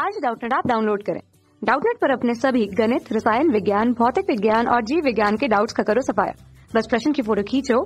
आज डाउटनेट आप डाउनलोड करें डाउटनेट पर अपने सभी गणित रसायन विज्ञान भौतिक विज्ञान और जीव विज्ञान के डाउट्स का करो सफाया बस प्रश्न की फोटो खींचो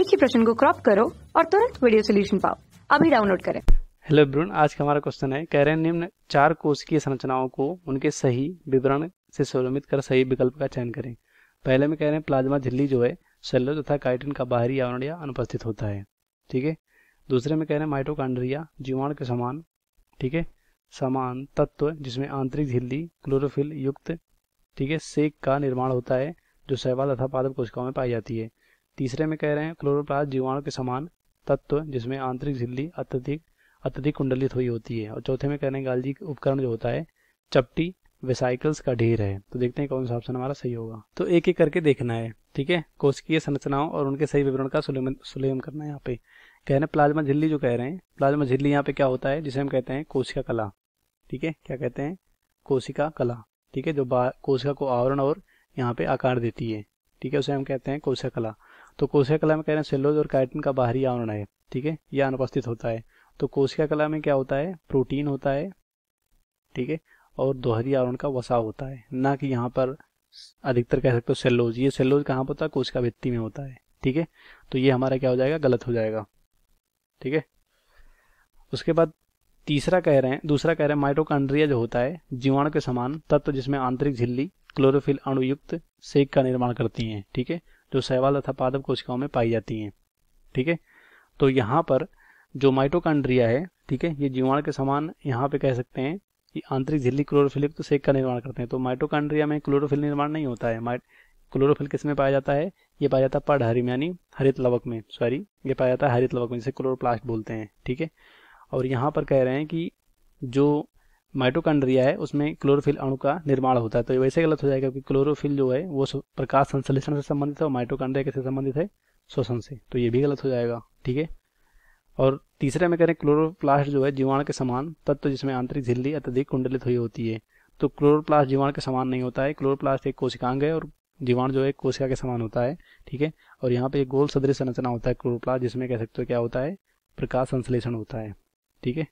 एक ही प्रश्न को क्रॉप करो और तुरंत वीडियो सोल्यूशन पाओ अभी डाउनलोड करें हेलो ब्रून आज का हमारा क्वेश्चन है कह रहे हैं निम्न चार कोशिकीय संरचनाओं को उनके सही विवरण से सोलमित कर सही विकल्प का चयन करें पहले में कह रहे हैं प्लाज्मा झिल्ली जो है सेलो तथा काइटिन का बाहरी आवरण या अनुपस्थित होता है ठीक है दूसरे में कह रहे हैं माइटोकांड्रिया जीवाणु के समान ठीक है समान तत्व जिसमें आंतरिक झिल्ली क्लोरोफिल युक्त ठीक है सेक का निर्माण होता है जो शैवाल तथा पादप कोशिकाओं में पाई जाती है तीसरे में कह रहे हैं क्लोरोप्लास्ट जीवाणु के समान तत्व जिसमें आंतरिक झिल्ली अत्यधिक अत्यधिक कुंडलित हुई होती है और चौथे में कह रहे हैं गालजी उपकरण जो होता है चपटी वेसाइकल्स का ढेर है तो देखते हैं कौन सा ऑप्शन हमारा सही होगा तो एक एक करके देखना है ठीक है कोशिकीय संरचनाओं और उनके सही विवरण का सुलेम, सुलेम करना है यहाँ पे कह रहे हैं प्लाज्मा झिल्ली जो कह रहे हैं प्लाज्मा झिल्ली यहाँ पे क्या होता है जिसे हम कहते हैं कोशिका कला ठीक है क्या कहते हैं कोशिका कला ठीक है जो कोशिका को आवरण और यहाँ पे आकार देती है ठीक है उसे हम कहते हैं कोशिका कला तो कोशिका कला में कह रहे हैं सेलोज और कैटिन का बाहरी आवरण है ठीक है यह अनुपस्थित होता है तो कोशिका कला में क्या होता है प्रोटीन होता है ठीक है और दोहरी आवरण का वसा होता है ना कि यहाँ पर अधिकतर कह सकते हो सेलोज ये सेलोज कहाँ पर होता है कोशिका भित्ती में होता है ठीक है तो ये हमारा क्या हो जाएगा गलत हो जाएगा ठीक है उसके बाद तीसरा कह रहे हैं दूसरा कह रहे हैं माइटोकांड्रिया जो होता है जीवाणु के समान तत्व जिसमें आंतरिक झिल्ली क्लोरोफिल अणुयुक्त सेक का निर्माण करती हैं ठीक है जो सहवाल तथा पादप कोशिकाओं में पाई जाती हैं ठीक है तो यहाँ पर जो माइटोकांड्रिया है ठीक है ये जीवाणु के समान यहाँ पे कह सकते हैं कि आंतरिक झिल्ली क्लोरोफिलिक सेक का निर्माण करते हैं तो माइटोकांड्रिया में क्लोरोफिल निर्माण नहीं होता है क्लोरोफिल किस में पाया जाता है ये पाया जाता है पढ़ हरिम यानी हरित लवक में सॉरी ये पाया जाता है हरित लवक में जिसे क्लोरोप्लास्ट बोलते हैं ठीक है और यहाँ पर कह रहे हैं कि जो माइटोकांड्रिया है उसमें क्लोरोफिल अणु का निर्माण होता है तो ये वैसे गलत हो जाएगा क्योंकि क्लोरोफिल जो है वो प्रकाश संश्लेषण से संबंधित है और माइटोकांड्रिया किससे संबंधित है शोषण से तो ये भी गलत हो जाएगा ठीक है और तीसरे में कह रहे हैं क्लोरोप्लास्ट जो है जीवाणु के समान तत्व तो जिसमें आंतरिक झिल्ली अत्यधिक कुंडलित हुई होती है तो क्लोरोप्लास्ट जीवाणु के समान नहीं होता है क्लोरोप्लास्ट एक कोशिकांग है और जीवाणु जो है कोशिका के समान होता है ठीक है और यहाँ पे गोल सदृश संरचना होता है क्लोरोप्लास्ट जिसमें कह सकते हो क्या होता है प्रकाश संश्लेषण होता है ठीक है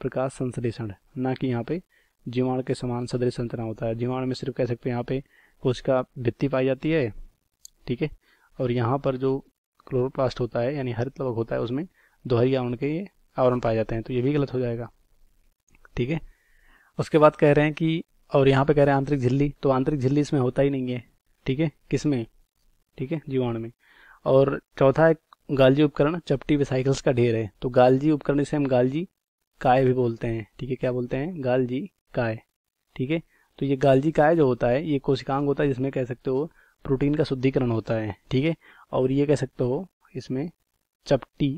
प्रकाश संश्लेषण ना कि यहाँ पे जीवाणु के समान सदृश संरचना होता है जीवाणु में सिर्फ कह सकते हो यहाँ पे कोशिका भित्ति पाई जाती है ठीक है और यहाँ पर जो क्लोरोप्लास्ट होता है यानी हरित लवक होता है उसमें दोहरी आवरण के ये आवरण पाए जाते हैं तो ये भी गलत हो जाएगा ठीक है उसके बाद कह रहे हैं कि और यहाँ पे कह रहे हैं आंतरिक झिल्ली तो आंतरिक झिल्ली इसमें होता ही नहीं है ठीक है किसमें ठीक है जीवाणु में और चौथा एक गालजी उपकरण चपटी वेसाइकल्स का ढेर है तो गालजी उपकरण इसे हम गालजी काय भी बोलते हैं ठीक है क्या बोलते हैं गालजी काय ठीक है तो ये गालजी काय जो होता है ये कोशिकांग होता है जिसमें कह सकते हो प्रोटीन का शुद्धिकरण होता है ठीक है और ये कह सकते हो इसमें चपटी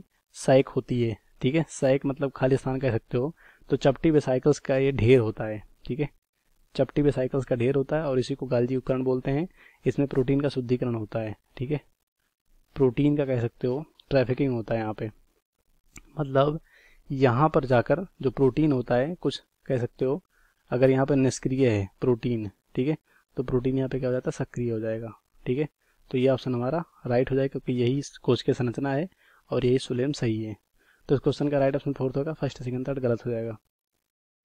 साइक होती है ठीक है साइक मतलब खाली स्थान कह सकते हो तो चपटी वेसाइकल्स का ये ढेर होता है ठीक है चपटी पे साइकिल्स का ढेर होता है और इसी को गालजी उपकरण बोलते हैं इसमें प्रोटीन का शुद्धिकरण होता है ठीक है प्रोटीन का कह सकते हो ट्रैफिकिंग होता है यहाँ पे मतलब यहाँ पर जाकर जो प्रोटीन होता है कुछ कह सकते हो अगर यहाँ पर निष्क्रिय है प्रोटीन ठीक है तो प्रोटीन यहाँ पे क्या हो जाता है सक्रिय हो जाएगा ठीक है तो ये ऑप्शन हमारा राइट हो जाएगा क्योंकि यही कोच के संरचना है और यही सुलेम सही है तो इस क्वेश्चन का राइट ऑप्शन फोर्थ होगा फर्स्ट सेकंड थर्ड गलत हो जाएगा